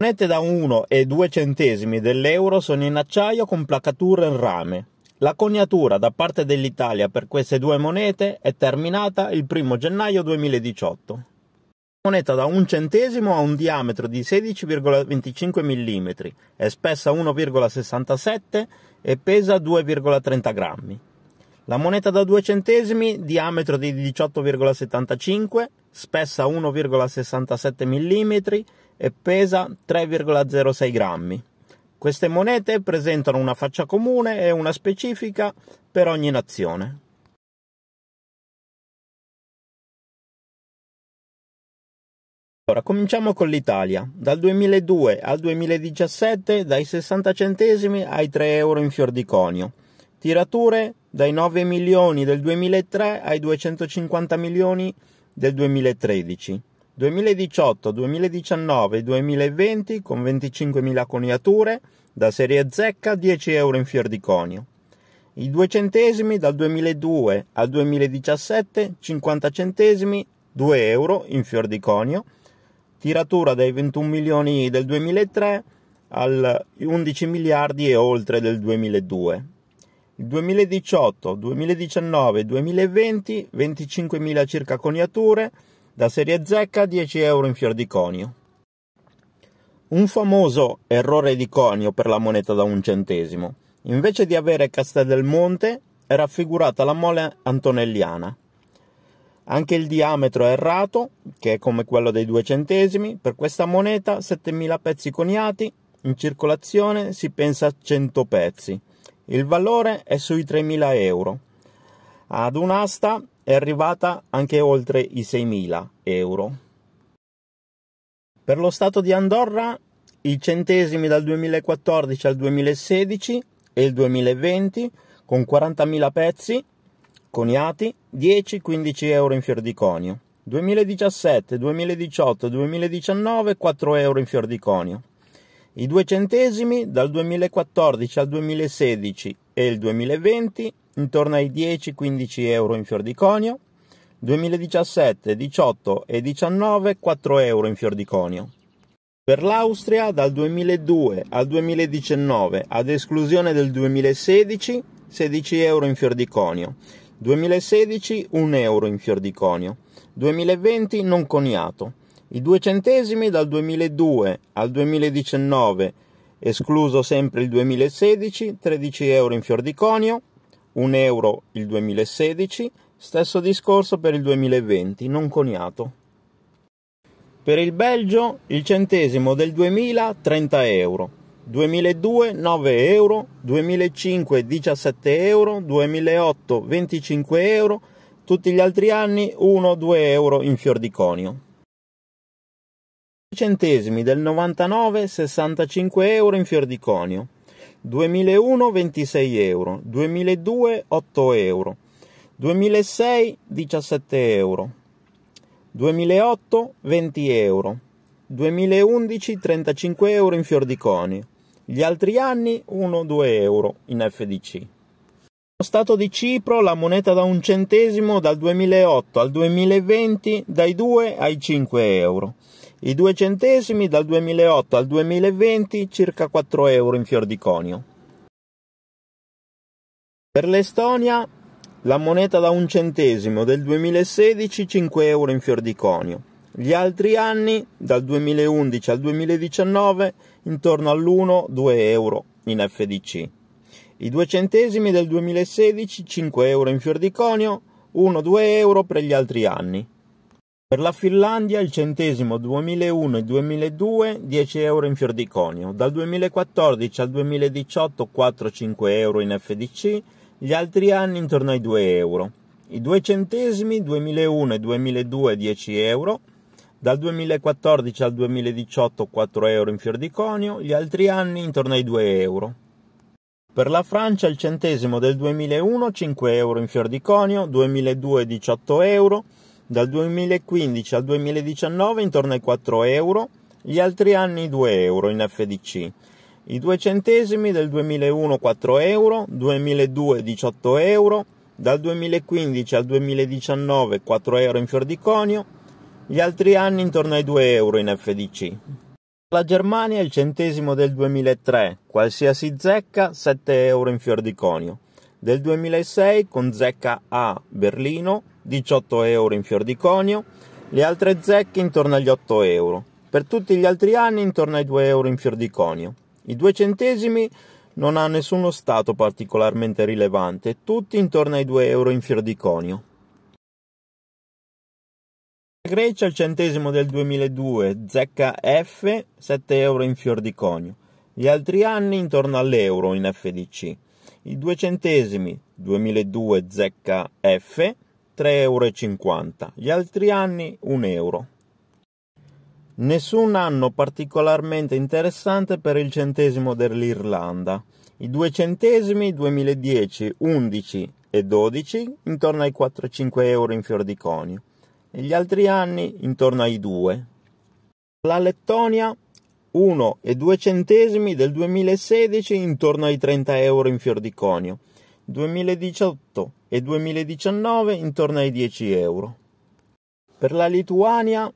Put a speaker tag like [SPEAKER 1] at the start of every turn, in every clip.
[SPEAKER 1] monete da 1 e 2 centesimi dell'euro sono in acciaio con placature in rame. La coniatura da parte dell'Italia per queste due monete è terminata il 1 gennaio 2018. La moneta da 1 centesimo ha un diametro di 16,25 mm, è spessa 1,67 e pesa 2,30 grammi. La moneta da 2 centesimi, diametro di 18,75 mm, spessa 1,67 mm e pesa 3,06 grammi. Queste monete presentano una faccia comune e una specifica per ogni nazione. Allora, cominciamo con l'Italia. Dal 2002 al 2017 dai 60 centesimi ai 3 euro in fior di conio. Tirature dai 9 milioni del 2003 ai 250 milioni del 2013. 2018, 2019 e 2020 con 25.000 coniature, da serie zecca 10 euro in fior di conio. I due centesimi dal 2002 al 2017, 50 centesimi, 2 euro in fior di conio. Tiratura dai 21 milioni del 2003 al 11 miliardi e oltre del 2002. 2018, 2019, 2020 25.000 circa coniature, da serie zecca 10 euro in fior di conio. Un famoso errore di conio per la moneta da un centesimo. Invece di avere Castelmonte, è raffigurata la mole antonelliana. Anche il diametro è errato, che è come quello dei due centesimi. Per questa moneta 7.000 pezzi coniati, in circolazione si pensa a 100 pezzi. Il valore è sui 3.000 euro. Ad un'asta è arrivata anche oltre i 6.000 euro. Per lo Stato di Andorra i centesimi dal 2014 al 2016 e il 2020 con 40.000 pezzi coniati 10-15 euro in fior di conio. 2017, 2018, 2019 4 euro in fior di conio. I due centesimi dal 2014 al 2016 e il 2020 intorno ai 10-15 euro in fior di conio, 2017, 18 e 19 4 euro in fior di conio. Per l'Austria dal 2002 al 2019 ad esclusione del 2016 16 euro in fior di conio, 2016 1 euro in fior di conio, 2020 non coniato, i due centesimi dal 2002 al 2019, escluso sempre il 2016, 13 euro in fior di conio, 1 euro il 2016, stesso discorso per il 2020, non coniato. Per il Belgio il centesimo del 2000 30 euro, 2002 9 euro, 2005 17 euro, 2008 25 euro, tutti gli altri anni 1-2 euro in fior di conio centesimi del 99 65 euro in fior di conio 2001 26 euro 2002 8 euro 2006 17 euro 2008 20 euro 2011 35 euro in fior di conio gli altri anni 1-2 euro in FDC lo Stato di Cipro la moneta da un centesimo dal 2008 al 2020 dai 2 ai 5 euro i due centesimi dal 2008 al 2020 circa 4 euro in fior di conio. Per l'Estonia la moneta da un centesimo del 2016 5 euro in fior di conio. Gli altri anni dal 2011 al 2019 intorno all'1-2 euro in FDC. I due centesimi del 2016 5 euro in fior di conio, 1-2 euro per gli altri anni. Per la Finlandia il centesimo 2001 e 2002 10 euro in fior di conio, dal 2014 al 2018 4-5 euro in FDC, gli altri anni intorno ai 2 euro. I due centesimi 2001 e 2002 10 euro, dal 2014 al 2018 4 euro in fior di conio, gli altri anni intorno ai 2 euro. Per la Francia il centesimo del 2001 5 euro in fior di conio, 2002 18 euro, dal 2015 al 2019 intorno ai 4 euro, gli altri anni 2 euro in FDC. I due centesimi del 2001 4 euro, 2002 18 euro, dal 2015 al 2019 4 euro in fior di conio, gli altri anni intorno ai 2 euro in FDC. La Germania il centesimo del 2003, qualsiasi zecca 7 euro in fior di conio. Del 2006 con zecca A Berlino 18 euro in fior di conio, le altre zecche intorno agli 8 euro, per tutti gli altri anni intorno ai 2 euro in fior di conio. I due centesimi non ha nessuno stato particolarmente rilevante, tutti intorno ai 2 euro in fior di conio. Grecia il centesimo del 2002, zecca F, 7 euro in fior di conio. Gli altri anni intorno all'euro in FDC. I due centesimi, 2002 zecca F, 3,50€, gli altri anni 1 euro. Nessun anno particolarmente interessante per il centesimo dell'Irlanda. I due centesimi 2010, 11 e 12 intorno ai 4-5 euro in fior di conio e gli altri anni intorno ai 2. La Lettonia 1 e 2 centesimi del 2016 intorno ai 30 euro in fior di conio, 2018 e 2019 intorno ai 10 euro. Per la Lituania,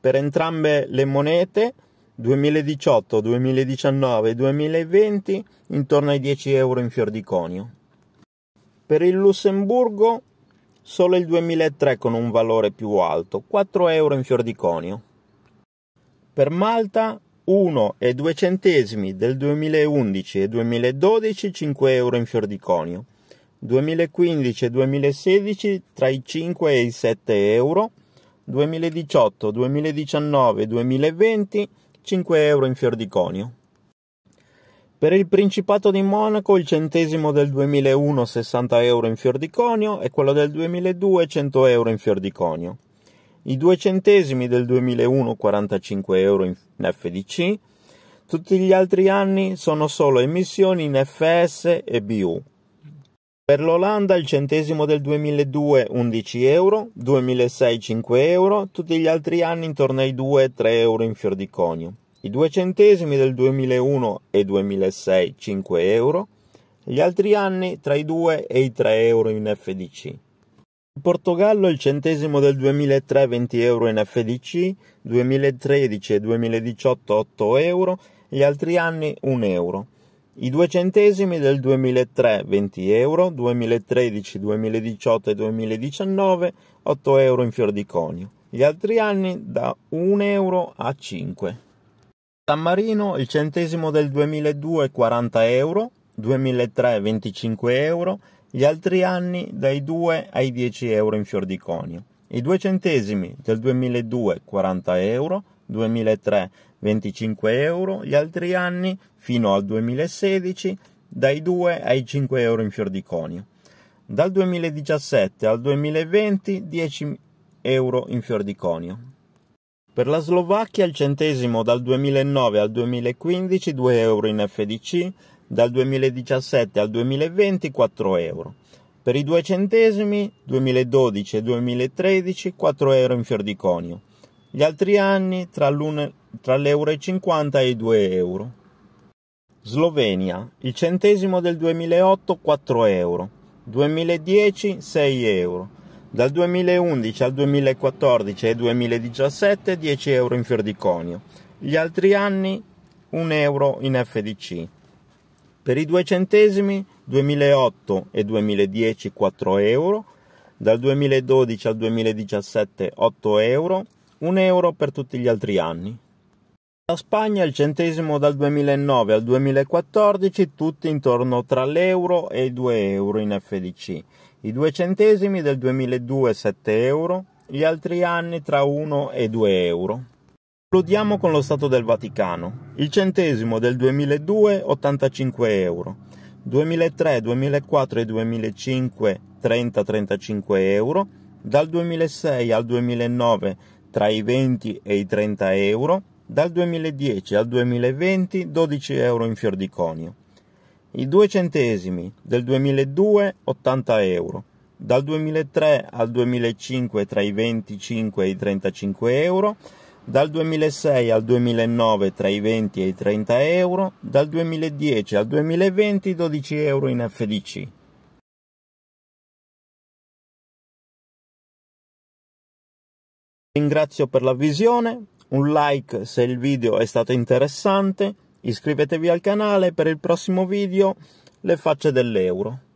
[SPEAKER 1] per entrambe le monete, 2018, 2019 e 2020 intorno ai 10 euro in fior di conio. Per il Lussemburgo solo il 2003 con un valore più alto, 4 euro in fior di conio. Per Malta 1 e 2 centesimi del 2011 e 2012, 5 euro in fior di conio. 2015 e 2016 tra i 5 e i 7 euro, 2018, 2019 e 2020 5 euro in fior di conio. Per il Principato di Monaco il centesimo del 2001 60 euro in fior di conio e quello del 2002 100 euro in fior di conio. I due centesimi del 2001 45 euro in FDC, tutti gli altri anni sono solo emissioni in FS e BU. Per l'Olanda il centesimo del 2002 11 euro, 2006 5 euro, tutti gli altri anni intorno ai 2-3 euro in fior di conio. I due centesimi del 2001 e 2006 5 euro, gli altri anni tra i 2 e i 3 euro in FDC. In Portogallo il centesimo del 2003 20 euro in FDC, 2013 e 2018 8 euro, gli altri anni 1 euro. I due centesimi del 2003 20 euro, 2013, 2018 e 2019 8 euro in fior di conio, gli altri anni da 1 euro a 5. San Marino il centesimo del 2002 40 euro, 2003 25 euro, gli altri anni dai 2 ai 10 euro in fior di conio. I due centesimi del 2002 40 euro, 2003 25 euro, gli altri anni fino al 2016 dai 2 ai 5 euro in fior di conio. Dal 2017 al 2020 10 euro in fior di conio. Per la Slovacchia il centesimo dal 2009 al 2015 2 euro in FDC, dal 2017 al 2020 4 euro. Per i due centesimi 2012 e 2013 4 euro in fior di conio gli altri anni tra, tra l'1,50 e i 2 euro. Slovenia, il centesimo del 2008 4 euro, 2010 6 euro, dal 2011 al 2014 e 2017 10 euro in Fiordiconio, gli altri anni 1 euro in FDC. Per i due centesimi 2008 e 2010 4 euro, dal 2012 al 2017 8 euro un euro per tutti gli altri anni. La Spagna il centesimo dal 2009 al 2014 tutti intorno tra l'euro e i 2 euro in FDC, i due centesimi del 2002 7 euro, gli altri anni tra 1 e 2 euro. Concludiamo con lo Stato del Vaticano. Il centesimo del 2002 85 euro, 2003, 2004 e 2005 30-35 euro, dal 2006 al 2009 tra i 20 e i 30 euro, dal 2010 al 2020 12 euro in fior di conio, i due centesimi del 2002 80 euro, dal 2003 al 2005 tra i 25 e i 35 euro, dal 2006 al 2009 tra i 20 e i 30 euro, dal 2010 al 2020 12 euro in FDC. Ringrazio per la visione, un like se il video è stato interessante, iscrivetevi al canale per il prossimo video, le facce dell'euro.